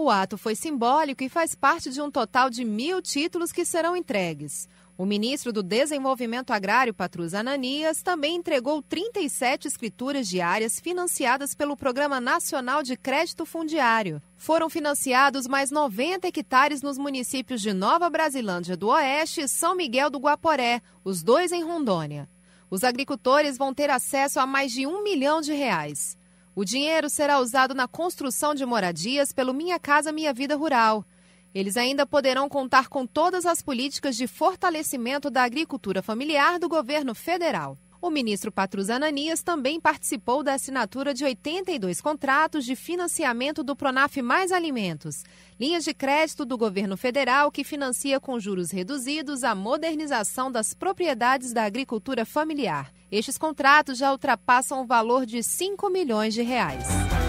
O ato foi simbólico e faz parte de um total de mil títulos que serão entregues. O ministro do Desenvolvimento Agrário, Patrus Ananias, também entregou 37 escrituras diárias financiadas pelo Programa Nacional de Crédito Fundiário. Foram financiados mais 90 hectares nos municípios de Nova Brasilândia do Oeste e São Miguel do Guaporé, os dois em Rondônia. Os agricultores vão ter acesso a mais de um milhão de reais. O dinheiro será usado na construção de moradias pelo Minha Casa Minha Vida Rural. Eles ainda poderão contar com todas as políticas de fortalecimento da agricultura familiar do governo federal. O ministro Patrus Ananias também participou da assinatura de 82 contratos de financiamento do Pronaf Mais Alimentos, linhas de crédito do governo federal que financia com juros reduzidos a modernização das propriedades da agricultura familiar. Estes contratos já ultrapassam o valor de 5 milhões de reais.